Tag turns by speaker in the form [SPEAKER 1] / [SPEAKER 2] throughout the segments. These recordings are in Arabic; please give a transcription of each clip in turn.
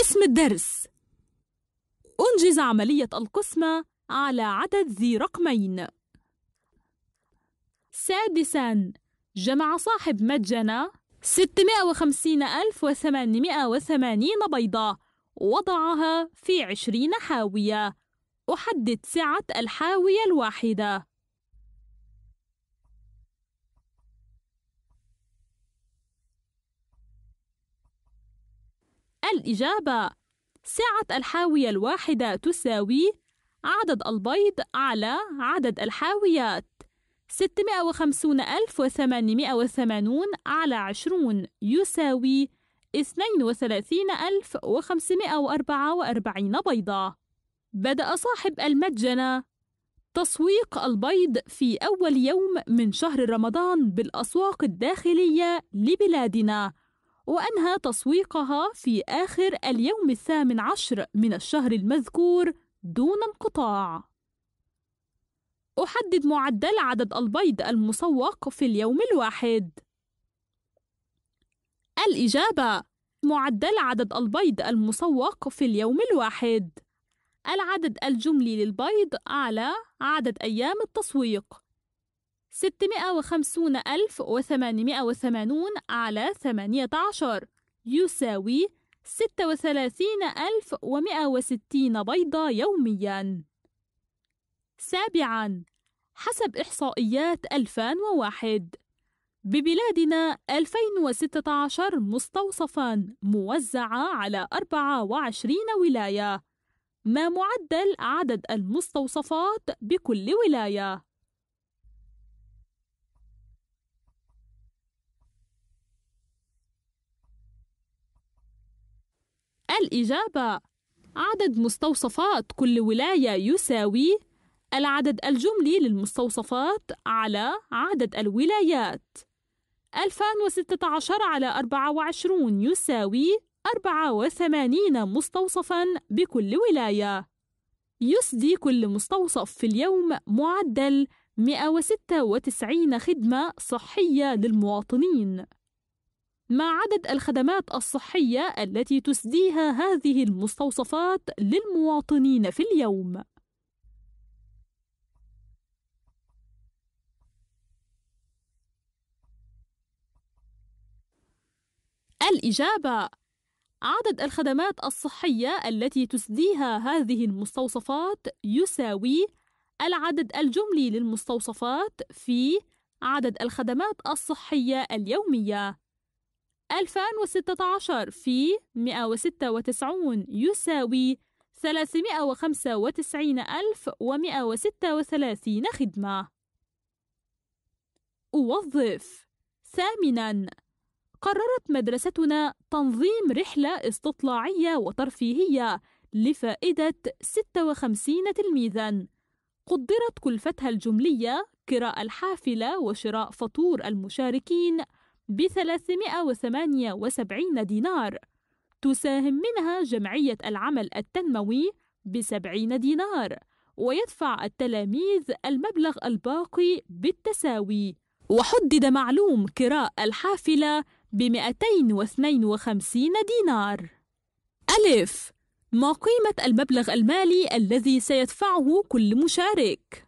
[SPEAKER 1] اسم الدرس أنجز عملية القسمة على عدد ذي رقمين سادساً جمع صاحب متجنة 650880 بيضة وضعها في عشرين حاوية أحدد سعة الحاوية الواحدة الإجابة سعة الحاوية الواحدة تساوي عدد البيض على عدد الحاويات 650880 على 20 يساوي 32544 بيضة بدأ صاحب المتجنة تسويق البيض في أول يوم من شهر رمضان بالأسواق الداخلية لبلادنا وأنهى تسويقها في آخر اليوم الثامن عشر من الشهر المذكور دون انقطاع أحدد معدل عدد البيض المسوق في اليوم الواحد الإجابة معدل عدد البيض المسوق في اليوم الواحد العدد الجملي للبيض أعلى عدد أيام التسويق 650,880 على 18 يساوي 36160 بيضة يومياً. سابعاً حسب إحصائيات 2001 ببلادنا 2016 مستوصفاً موزعة على 24 ولاية ما معدل عدد المستوصفات بكل ولايه الإجابة عدد مستوصفات كل ولاية يساوي العدد الجملي للمستوصفات على عدد الولايات 2016 على 24 يساوي 84 مستوصفا بكل ولاية يسدي كل مستوصف في اليوم معدل 196 خدمة صحية للمواطنين ما عدد الخدمات الصحية التي تسديها هذه المستوصفات للمواطنين في اليوم. الإجابة عدد الخدمات الصحية التي تسديها هذه المستوصفات يساوي العدد الجملي للمستوصفات في عدد الخدمات الصحية اليومية 2016 في 196 يساوي 395136 خدمة. أوظف ثامناً قررت مدرستنا تنظيم رحلة استطلاعية وترفيهية لفائدة 56 تلميذاً. قدرت كلفتها الجملية كراء الحافلة وشراء فطور المشاركين ب378 دينار تساهم منها جمعية العمل التنموي ب 70 دينار ويدفع التلاميذ المبلغ الباقي بالتساوي وحدد معلوم كراء الحافلة ب 252 دينار ألف ما قيمة المبلغ المالي الذي سيدفعه كل مشارك؟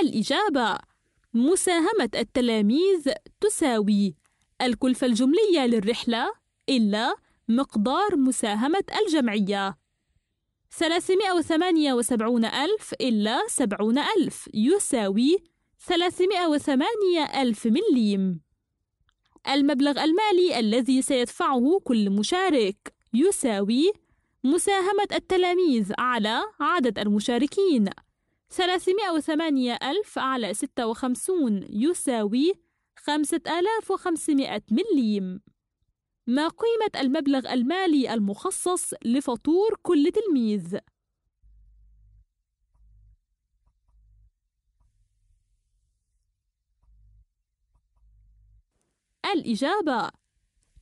[SPEAKER 1] الإجابة مساهمة التلاميذ تساوي الكلفة الجملية للرحلة إلا مقدار مساهمة الجمعية 378 ألف إلا 70 ألف يساوي 308 ألف مليم المبلغ المالي الذي سيدفعه كل مشارك يساوي مساهمة التلاميذ على عدد المشاركين 308 ألف على 56 يساوي 5500 مليم ما قيمة المبلغ المالي المخصص لفطور كل تلميذ؟ الإجابة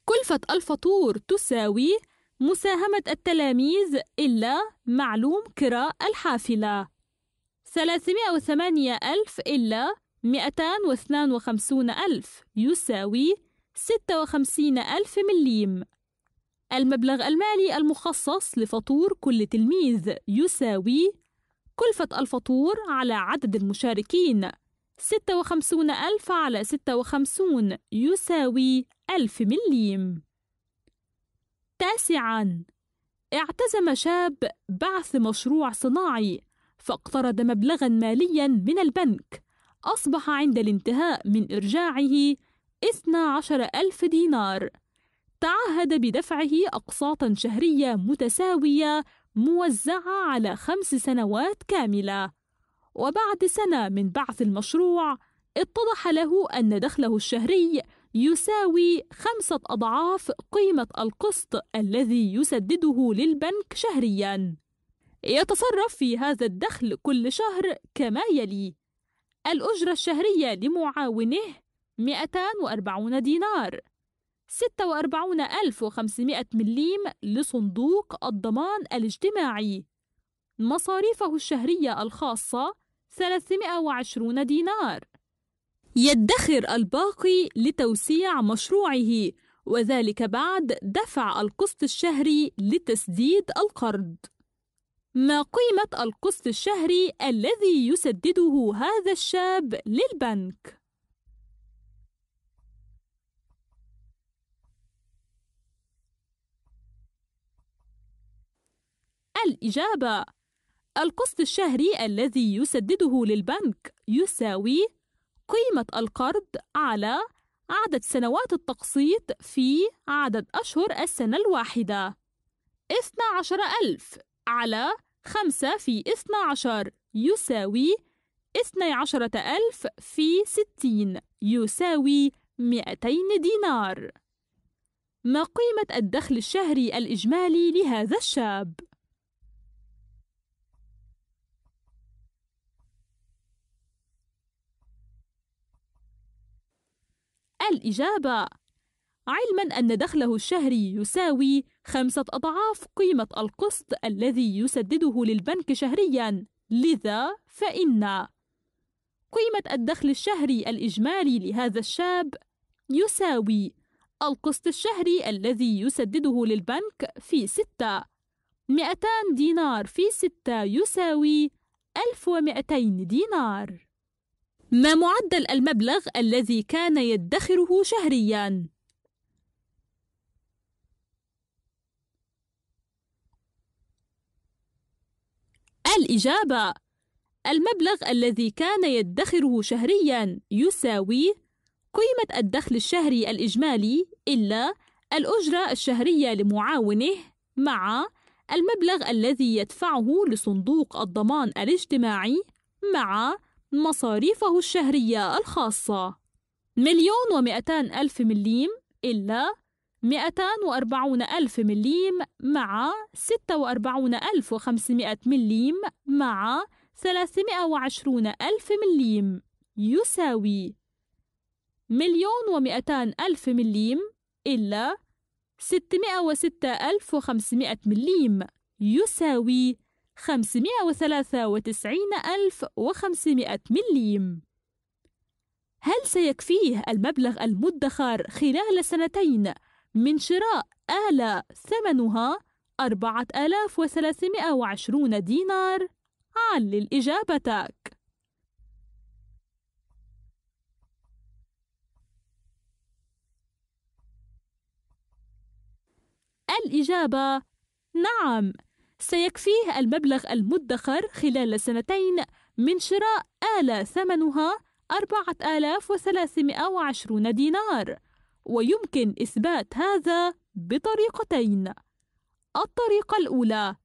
[SPEAKER 1] كلفة الفطور تساوي مساهمة التلاميذ إلا معلوم كراء الحافلة 308 ألف إلا 252 ألف يساوي 56 ألف مليم المبلغ المالي المخصص لفطور كل تلميذ يساوي كلفة الفطور على عدد المشاركين 56 ألف على 56 يساوي 1000 مليم تاسعاً اعتزم شاب بعث مشروع صناعي فاقترض مبلغا ماليا من البنك أصبح عند الانتهاء من إرجاعه 12 ألف دينار تعهد بدفعه أقساطا شهرية متساوية موزعة على خمس سنوات كاملة وبعد سنة من بعث المشروع اتضح له أن دخله الشهري يساوي خمسة أضعاف قيمة القسط الذي يسدده للبنك شهرياً يتصرف في هذا الدخل كل شهر كما يلي الأجرة الشهرية لمعاونه 240 دينار 46500 مليم لصندوق الضمان الاجتماعي مصاريفه الشهرية الخاصة 320 دينار يدخر الباقي لتوسيع مشروعه وذلك بعد دفع القسط الشهري لتسديد القرض ما قيمة القسط الشهري الذي يسدده هذا الشاب للبنك؟ الإجابة القسط الشهري الذي يسدده للبنك يساوي قيمة القرض على عدد سنوات التقسيط في عدد أشهر السنة الواحدة 12000 على خمسة في اثنى عشر يساوي اثني عشرة ألف في ستين يساوي مئتين دينار ما قيمة الدخل الشهري الإجمالي لهذا الشاب؟ الإجابة علما أن دخله الشهري يساوي خمسة أضعاف قيمة القسط الذي يسدده للبنك شهريا لذا فإن قيمة الدخل الشهري الإجمالي لهذا الشاب يساوي القسط الشهري الذي يسدده للبنك في ستة 200 دينار في ستة يساوي 1200 دينار ما معدل المبلغ الذي كان يدخره شهرياً؟ الإجابة المبلغ الذي كان يدخره شهريا يساوي قيمة الدخل الشهري الإجمالي إلا الأجرة الشهرية لمعاونه مع المبلغ الذي يدفعه لصندوق الضمان الاجتماعي مع مصاريفه الشهرية الخاصة مليون ومئتان ألف مليم إلا 240 ألف مليم مع 46500 مليم مع 320 ألف مليم يساوي مليون ومئتان ألف مليم إلا 606500 مليم يساوي 593500 مليم هل سيكفيه المبلغ المدخر خلال سنتين من شراء آلة ثمنها 4320 دينار علل إجابتك الإجابة نعم سيكفيه المبلغ المدخر خلال سنتين من شراء آلة ثمنها 4320 دينار ويمكن إثبات هذا بطريقتين الطريقة الأولى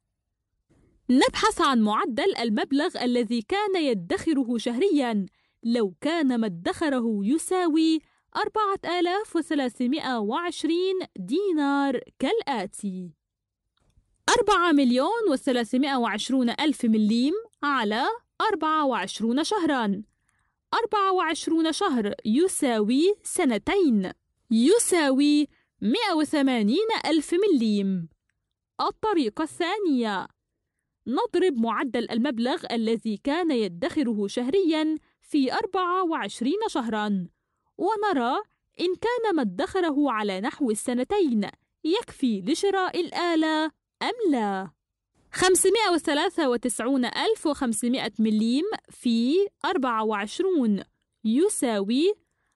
[SPEAKER 1] نبحث عن معدل المبلغ الذي كان يدخره شهرياً لو كان ما ادخره يساوي 4320 دينار كالآتي 4 مليون و320 ألف مليم على 24 شهراً 24 شهر يساوي سنتين يساوي 180 ألف مليم الطريقة الثانية نضرب معدل المبلغ الذي كان يدخره شهريا في 24 شهرا ونرى إن كان ما ادخره على نحو السنتين يكفي لشراء الآلة أم لا 593,500 مليم في 24 يساوي